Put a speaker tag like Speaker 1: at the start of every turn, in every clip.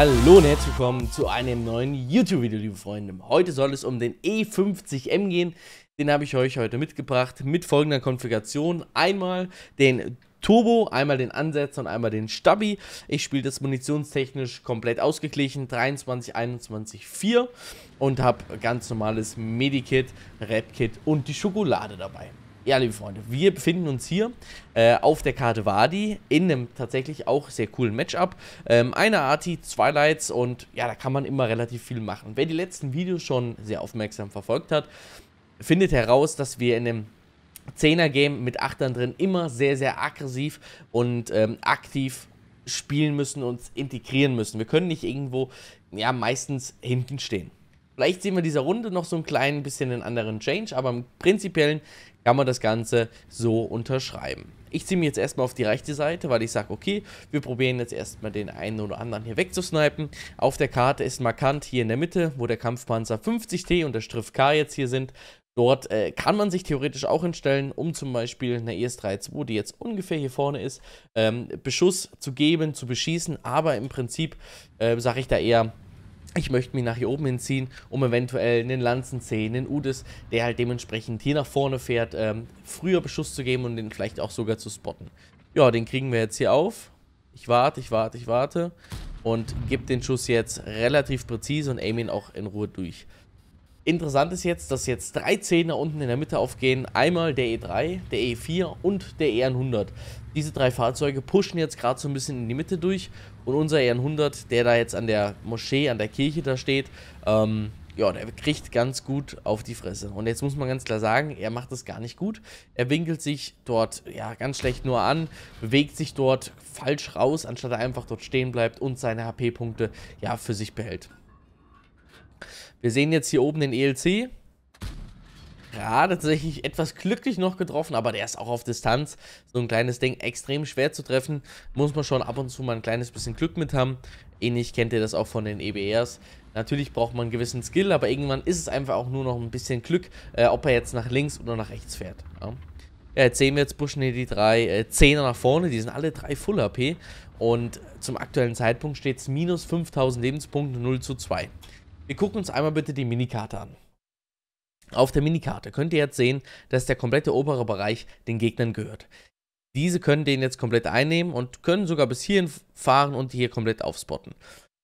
Speaker 1: Hallo und herzlich willkommen zu einem neuen YouTube-Video, liebe Freunde. Heute soll es um den E50M gehen. Den habe ich euch heute mitgebracht mit folgender Konfiguration. Einmal den Turbo, einmal den Ansetzer und einmal den Stabi. Ich spiele das munitionstechnisch komplett ausgeglichen, 23, 21, 4 und habe ganz normales Medikit, rap und die Schokolade dabei ja, liebe Freunde, wir befinden uns hier äh, auf der Karte Wadi in einem tatsächlich auch sehr coolen Matchup. Ähm, eine Arti, zwei Lights und ja, da kann man immer relativ viel machen. Wer die letzten Videos schon sehr aufmerksam verfolgt hat, findet heraus, dass wir in einem 10er-Game mit Achtern drin immer sehr, sehr aggressiv und ähm, aktiv spielen müssen und uns integrieren müssen. Wir können nicht irgendwo, ja, meistens hinten stehen. Vielleicht sehen wir in dieser Runde noch so ein klein bisschen einen anderen Change, aber im Prinzipiellen kann man das Ganze so unterschreiben. Ich ziehe mich jetzt erstmal auf die rechte Seite, weil ich sage, okay, wir probieren jetzt erstmal den einen oder anderen hier wegzusnipen. Auf der Karte ist markant hier in der Mitte, wo der Kampfpanzer 50T und der Striff K jetzt hier sind. Dort äh, kann man sich theoretisch auch hinstellen, um zum Beispiel eine ES-32, 3 die jetzt ungefähr hier vorne ist, ähm, Beschuss zu geben, zu beschießen. Aber im Prinzip äh, sage ich da eher, ich möchte mich nach hier oben hinziehen, um eventuell einen Lanzenzeh, einen Udes, der halt dementsprechend hier nach vorne fährt, ähm, früher Beschuss zu geben und den vielleicht auch sogar zu spotten. Ja, den kriegen wir jetzt hier auf. Ich warte, ich warte, ich warte und gebe den Schuss jetzt relativ präzise und aim ihn auch in Ruhe durch. Interessant ist jetzt, dass jetzt drei Zehner unten in der Mitte aufgehen. Einmal der E3, der E4 und der e 100 Diese drei Fahrzeuge pushen jetzt gerade so ein bisschen in die Mitte durch. Und unser e 100 der da jetzt an der Moschee, an der Kirche da steht, ähm, ja, der kriegt ganz gut auf die Fresse. Und jetzt muss man ganz klar sagen, er macht das gar nicht gut. Er winkelt sich dort ja ganz schlecht nur an, bewegt sich dort falsch raus, anstatt er einfach dort stehen bleibt und seine HP-Punkte ja für sich behält. Wir sehen jetzt hier oben den ELC. Ja, tatsächlich etwas glücklich noch getroffen, aber der ist auch auf Distanz. So ein kleines Ding extrem schwer zu treffen. Muss man schon ab und zu mal ein kleines bisschen Glück mit haben. Ähnlich kennt ihr das auch von den EBRs. Natürlich braucht man einen gewissen Skill, aber irgendwann ist es einfach auch nur noch ein bisschen Glück, äh, ob er jetzt nach links oder nach rechts fährt. Ja. ja jetzt sehen wir jetzt pushen hier die drei äh, Zehner nach vorne. Die sind alle drei Full HP. Und zum aktuellen Zeitpunkt steht es minus 5000 Lebenspunkte 0 zu 2. Wir gucken uns einmal bitte die Minikarte an. Auf der Minikarte könnt ihr jetzt sehen, dass der komplette obere Bereich den Gegnern gehört. Diese können den jetzt komplett einnehmen und können sogar bis hierhin fahren und hier komplett aufspotten.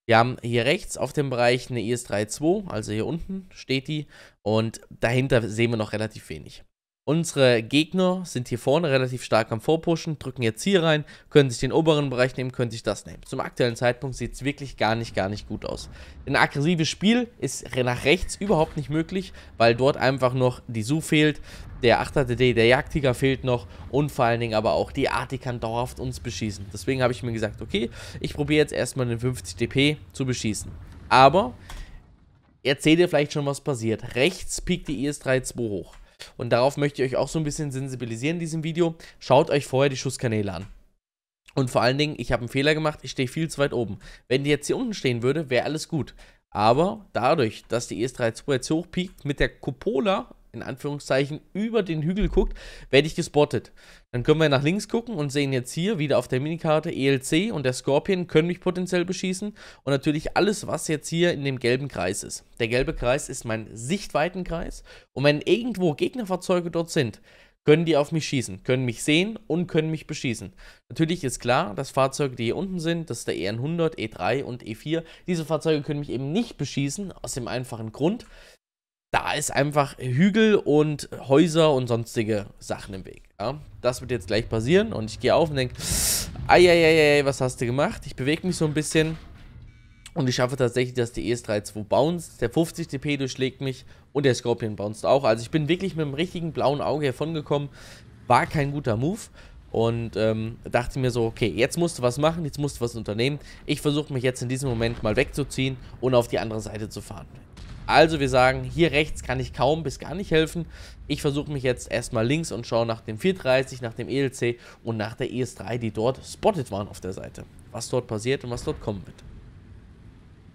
Speaker 1: Wir haben hier rechts auf dem Bereich eine IS-3-2, also hier unten steht die und dahinter sehen wir noch relativ wenig. Unsere Gegner sind hier vorne relativ stark am Vorpushen, drücken jetzt hier rein, können sich den oberen Bereich nehmen, können sich das nehmen. Zum aktuellen Zeitpunkt sieht es wirklich gar nicht, gar nicht gut aus. Ein aggressives Spiel ist nach rechts überhaupt nicht möglich, weil dort einfach noch die Su fehlt, der 8er DD, der Jagdtiger fehlt noch und vor allen Dingen aber auch die Art, kann dauerhaft uns beschießen. Deswegen habe ich mir gesagt, okay, ich probiere jetzt erstmal den 50 DP zu beschießen. Aber, jetzt seht ihr vielleicht schon, was passiert. Rechts piekt die e IS-3 2 hoch. Und darauf möchte ich euch auch so ein bisschen sensibilisieren in diesem Video. Schaut euch vorher die Schusskanäle an. Und vor allen Dingen, ich habe einen Fehler gemacht, ich stehe viel zu weit oben. Wenn die jetzt hier unten stehen würde, wäre alles gut. Aber dadurch, dass die ES3 2 jetzt hochpiekt, mit der Cupola in Anführungszeichen über den Hügel guckt, werde ich gespottet. Dann können wir nach links gucken und sehen jetzt hier wieder auf der Minikarte ELC und der Scorpion können mich potenziell beschießen und natürlich alles, was jetzt hier in dem gelben Kreis ist. Der gelbe Kreis ist mein Sichtweitenkreis und wenn irgendwo Gegnerfahrzeuge dort sind, können die auf mich schießen, können mich sehen und können mich beschießen. Natürlich ist klar, dass Fahrzeuge, die hier unten sind, das ist der EN100, E3 und E4, diese Fahrzeuge können mich eben nicht beschießen, aus dem einfachen Grund, da ist einfach Hügel und Häuser und sonstige Sachen im Weg. Ja? Das wird jetzt gleich passieren und ich gehe auf und denke, eieiei, was hast du gemacht? Ich bewege mich so ein bisschen und ich schaffe tatsächlich, dass die ES32 bounced. der 50 DP durchschlägt mich und der Scorpion bounced auch. Also ich bin wirklich mit dem richtigen blauen Auge davongekommen, war kein guter Move. Und ähm, dachte mir so, okay, jetzt musst du was machen, jetzt musst du was unternehmen. Ich versuche mich jetzt in diesem Moment mal wegzuziehen und auf die andere Seite zu fahren. Also wir sagen, hier rechts kann ich kaum bis gar nicht helfen. Ich versuche mich jetzt erstmal links und schaue nach dem 430, nach dem ELC und nach der ES3, die dort spotted waren auf der Seite. Was dort passiert und was dort kommen wird.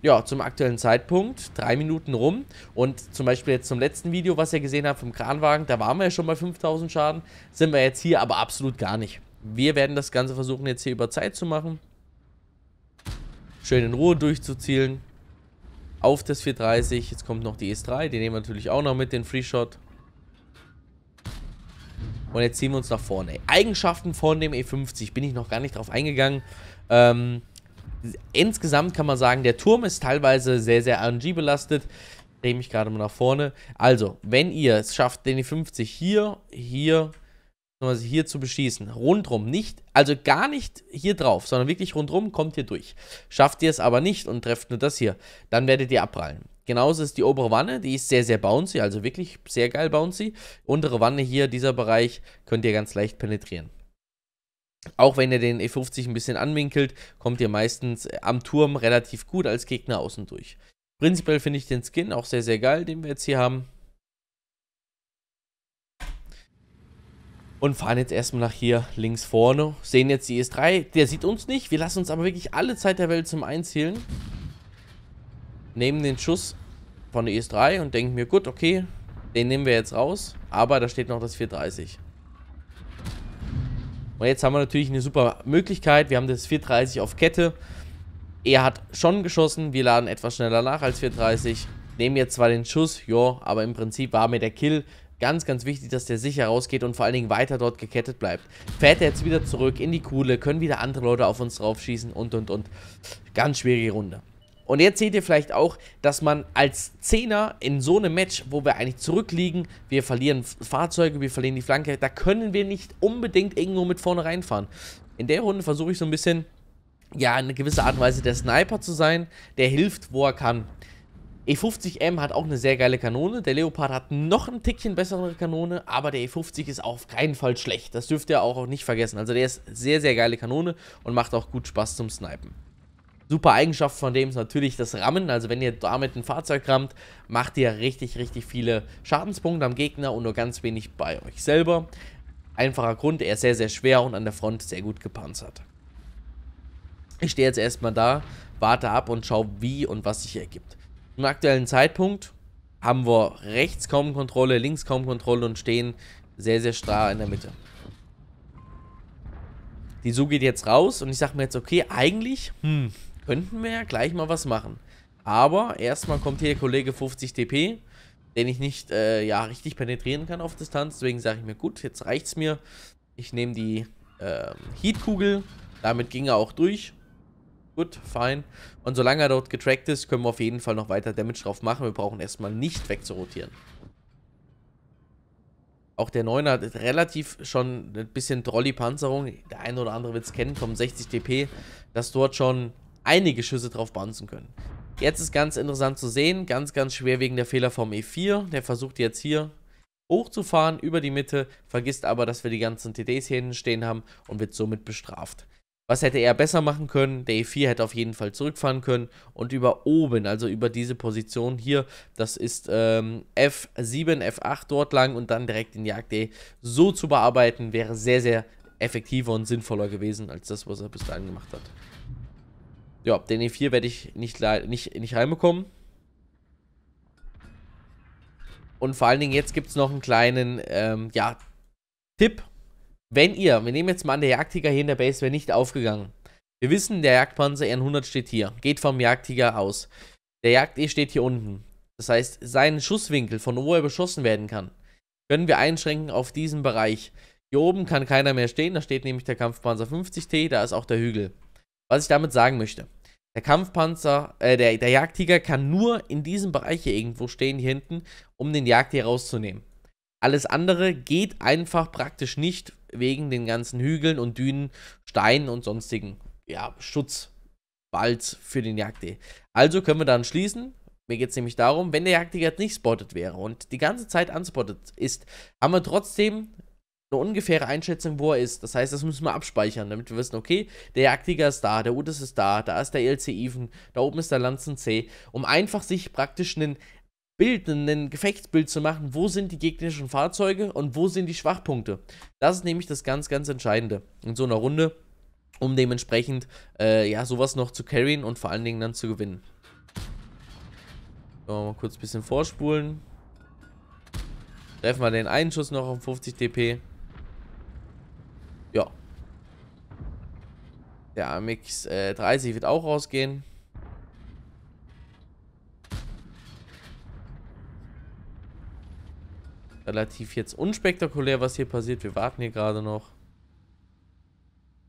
Speaker 1: Ja, zum aktuellen Zeitpunkt, drei Minuten rum und zum Beispiel jetzt zum letzten Video, was ihr gesehen habt vom Kranwagen, da waren wir ja schon bei 5000 Schaden, sind wir jetzt hier aber absolut gar nicht. Wir werden das Ganze versuchen jetzt hier über Zeit zu machen, schön in Ruhe durchzuzielen auf das 430. Jetzt kommt noch die S3, die nehmen wir natürlich auch noch mit, den Free Shot. Und jetzt ziehen wir uns nach vorne. Eigenschaften von dem E50 bin ich noch gar nicht drauf eingegangen. Ähm, insgesamt kann man sagen, der Turm ist teilweise sehr, sehr RNG belastet. Drehe mich gerade mal nach vorne. Also, wenn ihr es schafft, den E50 hier, hier sondern hier zu beschießen. Rundrum, nicht, also gar nicht hier drauf, sondern wirklich rundrum, kommt ihr durch. Schafft ihr es aber nicht und trefft nur das hier, dann werdet ihr abprallen. Genauso ist die obere Wanne, die ist sehr, sehr bouncy, also wirklich sehr geil bouncy. Untere Wanne hier, dieser Bereich, könnt ihr ganz leicht penetrieren. Auch wenn ihr den E50 ein bisschen anwinkelt, kommt ihr meistens äh, am Turm relativ gut als Gegner außen durch. Prinzipiell finde ich den Skin auch sehr, sehr geil, den wir jetzt hier haben. Und fahren jetzt erstmal nach hier links vorne. Sehen jetzt die ES3. Der sieht uns nicht. Wir lassen uns aber wirklich alle Zeit der Welt zum Einzielen. Nehmen den Schuss von der ES3 und denken mir, gut, okay, den nehmen wir jetzt raus. Aber da steht noch das 430. Und jetzt haben wir natürlich eine super Möglichkeit. Wir haben das 430 auf Kette. Er hat schon geschossen. Wir laden etwas schneller nach als 430. Nehmen jetzt zwar den Schuss, ja, aber im Prinzip war mir der Kill. Ganz, ganz wichtig, dass der sicher rausgeht und vor allen Dingen weiter dort gekettet bleibt. Fährt er jetzt wieder zurück in die Kuhle, können wieder andere Leute auf uns draufschießen und, und, und. Ganz schwierige Runde. Und jetzt seht ihr vielleicht auch, dass man als Zehner in so einem Match, wo wir eigentlich zurückliegen, wir verlieren Fahrzeuge, wir verlieren die Flanke, da können wir nicht unbedingt irgendwo mit vorne reinfahren. In der Runde versuche ich so ein bisschen, ja, in gewisser Art und Weise der Sniper zu sein, der hilft, wo er kann. E50M hat auch eine sehr geile Kanone. Der Leopard hat noch ein Tickchen bessere Kanone, aber der E50 ist auf keinen Fall schlecht. Das dürft ihr auch nicht vergessen. Also der ist sehr, sehr geile Kanone und macht auch gut Spaß zum Snipen. Super Eigenschaft von dem ist natürlich das Rammen. Also wenn ihr damit ein Fahrzeug rammt, macht ihr richtig, richtig viele Schadenspunkte am Gegner und nur ganz wenig bei euch selber. Einfacher Grund, er ist sehr, sehr schwer und an der Front sehr gut gepanzert. Ich stehe jetzt erstmal da, warte ab und schaue, wie und was sich ergibt. Zum aktuellen Zeitpunkt haben wir rechts kaum Kontrolle, links kaum Kontrolle und stehen sehr, sehr starr in der Mitte. Die Su geht jetzt raus und ich sage mir jetzt, okay, eigentlich hm, könnten wir ja gleich mal was machen. Aber erstmal kommt hier der Kollege 50 DP, den ich nicht äh, ja, richtig penetrieren kann auf Distanz. Deswegen sage ich mir, gut, jetzt reicht's mir. Ich nehme die äh, Heatkugel. Damit ging er auch durch. Gut, fein. Und solange er dort getrackt ist, können wir auf jeden Fall noch weiter Damage drauf machen. Wir brauchen erstmal nicht wegzurotieren. Auch der 9er hat relativ schon ein bisschen Trolley-Panzerung. Der eine oder andere wird es kennen vom 60 DP, dass dort schon einige Schüsse drauf bouncen können. Jetzt ist ganz interessant zu sehen, ganz, ganz schwer wegen der Fehler vom E4. Der versucht jetzt hier hochzufahren über die Mitte, vergisst aber, dass wir die ganzen TDs hier hinten stehen haben und wird somit bestraft. Was hätte er besser machen können? Der E4 hätte auf jeden Fall zurückfahren können. Und über oben, also über diese Position hier, das ist ähm, F7, F8 dort lang und dann direkt den Jagd D so zu bearbeiten, wäre sehr, sehr effektiver und sinnvoller gewesen, als das, was er bis dahin gemacht hat. Ja, den E4 werde ich nicht, nicht, nicht reinbekommen. Und vor allen Dingen jetzt gibt es noch einen kleinen, ähm, ja, Tipp wenn ihr, wir nehmen jetzt mal an, der Jagdtiger hier in der Base wäre nicht aufgegangen. Wir wissen, der Jagdpanzer R100 steht hier, geht vom Jagdtiger aus. Der Jagd-E steht hier unten. Das heißt, seinen Schusswinkel, von wo er beschossen werden kann, können wir einschränken auf diesen Bereich. Hier oben kann keiner mehr stehen, da steht nämlich der Kampfpanzer 50T, da ist auch der Hügel. Was ich damit sagen möchte, der Kampfpanzer, äh, der, der Jagdtiger kann nur in diesem Bereich hier irgendwo stehen, hier hinten, um den Jagd Jagdtier rauszunehmen. Alles andere geht einfach praktisch nicht wegen den ganzen Hügeln und Dünen, Steinen und sonstigen ja, Schutzwald für den Jagdjäger. Also können wir dann schließen. Mir geht es nämlich darum, wenn der Jagdjäger jetzt nicht spottet wäre und die ganze Zeit unspotted ist, haben wir trotzdem eine ungefähre Einschätzung, wo er ist. Das heißt, das müssen wir abspeichern, damit wir wissen, okay, der Jagdjäger ist da, der Udis ist da, da ist der LC Even, da oben ist der Lanzen C, um einfach sich praktisch einen Bild, ein Gefechtsbild zu machen, wo sind die gegnerischen Fahrzeuge und wo sind die Schwachpunkte. Das ist nämlich das ganz, ganz Entscheidende in so einer Runde, um dementsprechend äh, ja sowas noch zu carryen und vor allen Dingen dann zu gewinnen. So, mal kurz ein bisschen vorspulen. Treffen wir den einen Schuss noch auf 50 DP. Ja. Der Amix äh, 30 wird auch rausgehen. relativ jetzt unspektakulär, was hier passiert. Wir warten hier gerade noch.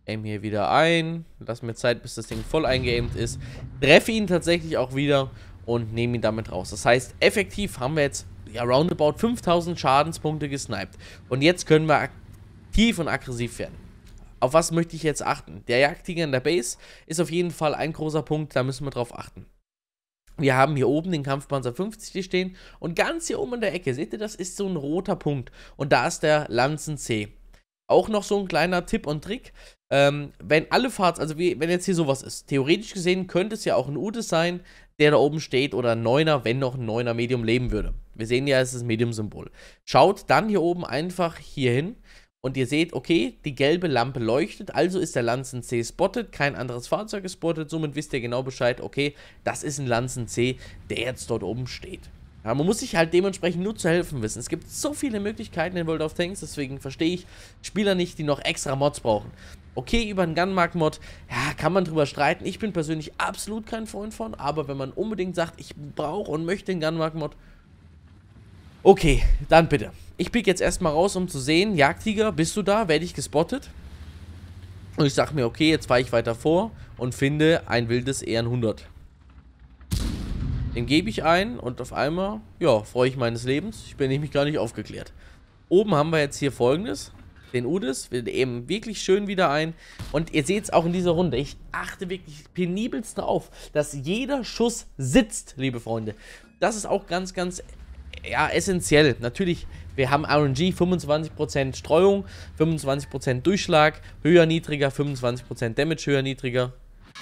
Speaker 1: Aim hier wieder ein. Lass mir Zeit, bis das Ding voll eingeaimt ist. Treffe ihn tatsächlich auch wieder und nehme ihn damit raus. Das heißt, effektiv haben wir jetzt ja, roundabout 5000 Schadenspunkte gesniped. Und jetzt können wir aktiv und aggressiv werden. Auf was möchte ich jetzt achten? Der Jagdtiger in der Base ist auf jeden Fall ein großer Punkt, da müssen wir drauf achten. Wir haben hier oben den Kampfpanzer 50 stehen und ganz hier oben in der Ecke, seht ihr, das ist so ein roter Punkt und da ist der Lanzen C. Auch noch so ein kleiner Tipp und Trick, ähm, wenn alle Fahrzeuge, also wie, wenn jetzt hier sowas ist, theoretisch gesehen könnte es ja auch ein Utes sein, der da oben steht oder ein Neuner, wenn noch ein Neuner Medium leben würde. Wir sehen ja, es ist ein Medium-Symbol. Schaut dann hier oben einfach hier hin und ihr seht, okay, die gelbe Lampe leuchtet, also ist der Lanzen C spotted, kein anderes Fahrzeug ist spotted, somit wisst ihr genau Bescheid, okay, das ist ein Lanzen C, der jetzt dort oben steht. Ja, man muss sich halt dementsprechend nur zu helfen wissen. Es gibt so viele Möglichkeiten in World of Tanks, deswegen verstehe ich Spieler nicht, die noch extra Mods brauchen. Okay, über einen Gunmark-Mod, ja, kann man drüber streiten. Ich bin persönlich absolut kein Freund von, aber wenn man unbedingt sagt, ich brauche und möchte einen Gunmark-Mod, Okay, dann bitte. Ich pick jetzt erstmal raus, um zu sehen, Jagdtiger, bist du da? Werde ich gespottet? Und ich sag mir, okay, jetzt fahre ich weiter vor und finde ein wildes EN100. Den gebe ich ein und auf einmal, ja, freue ich meines Lebens. Ich bin nämlich gar nicht aufgeklärt. Oben haben wir jetzt hier folgendes. Den Udis, wir eben wirklich schön wieder ein. Und ihr seht es auch in dieser Runde. Ich achte wirklich penibelst darauf, dass jeder Schuss sitzt, liebe Freunde. Das ist auch ganz, ganz ja, essentiell. Natürlich, wir haben RNG 25% Streuung, 25% Durchschlag, höher, niedriger, 25% Damage, höher, niedriger.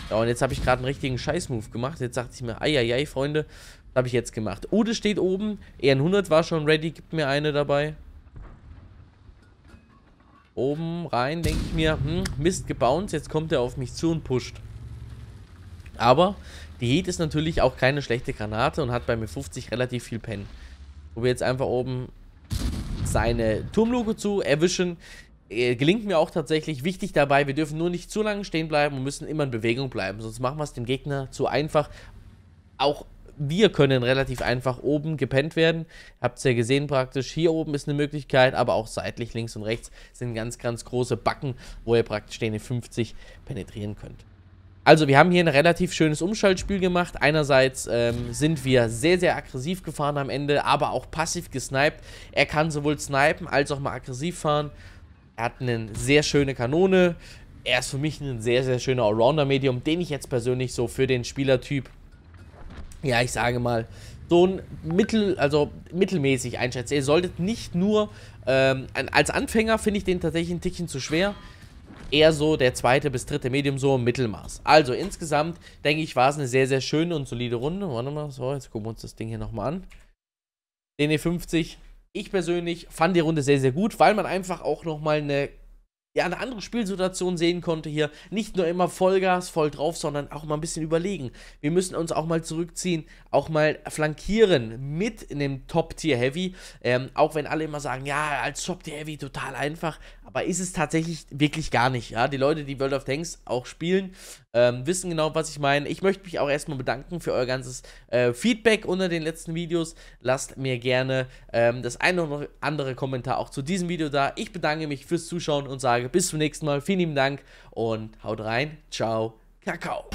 Speaker 1: Ja, und jetzt habe ich gerade einen richtigen Scheiß-Move gemacht. Jetzt dachte ich mir, eieiei, Freunde, was habe ich jetzt gemacht? Ude steht oben, EN100 war schon ready, gibt mir eine dabei. Oben rein, denke ich mir, hm, Mist gebounced, jetzt kommt er auf mich zu und pusht. Aber die Heat ist natürlich auch keine schlechte Granate und hat bei mir 50 relativ viel Pen. Probiere jetzt einfach oben seine Turmluke zu erwischen. Äh, gelingt mir auch tatsächlich. Wichtig dabei, wir dürfen nur nicht zu lange stehen bleiben und müssen immer in Bewegung bleiben. Sonst machen wir es dem Gegner zu einfach. Auch wir können relativ einfach oben gepennt werden. Habt es ja gesehen praktisch. Hier oben ist eine Möglichkeit, aber auch seitlich links und rechts sind ganz, ganz große Backen, wo ihr praktisch den 50 penetrieren könnt. Also wir haben hier ein relativ schönes Umschaltspiel gemacht. Einerseits ähm, sind wir sehr, sehr aggressiv gefahren am Ende, aber auch passiv gesniped. Er kann sowohl snipen als auch mal aggressiv fahren. Er hat eine sehr schöne Kanone. Er ist für mich ein sehr, sehr schöner Allrounder-Medium, den ich jetzt persönlich so für den Spielertyp, ja, ich sage mal, so ein Mittel, also mittelmäßig einschätze. Ihr solltet nicht nur, ähm, als Anfänger finde ich den tatsächlich ein Tickchen zu schwer eher so der zweite bis dritte Medium, so im Mittelmaß. Also insgesamt, denke ich, war es eine sehr, sehr schöne und solide Runde. Warte mal, so, jetzt gucken wir uns das Ding hier nochmal an. DN50. E ich persönlich fand die Runde sehr, sehr gut, weil man einfach auch nochmal eine ja, eine andere Spielsituation sehen konnte hier. Nicht nur immer Vollgas, voll drauf, sondern auch mal ein bisschen überlegen. Wir müssen uns auch mal zurückziehen, auch mal flankieren mit einem Top-Tier-Heavy. Ähm, auch wenn alle immer sagen, ja, als Top-Tier-Heavy total einfach. Aber ist es tatsächlich wirklich gar nicht. Ja? Die Leute, die World of Tanks auch spielen, ähm, wissen genau, was ich meine. Ich möchte mich auch erstmal bedanken für euer ganzes äh, Feedback unter den letzten Videos. Lasst mir gerne ähm, das eine oder andere Kommentar auch zu diesem Video da. Ich bedanke mich fürs Zuschauen und sage, Tage. Bis zum nächsten Mal. Vielen lieben Dank und haut rein. Ciao. Kakao.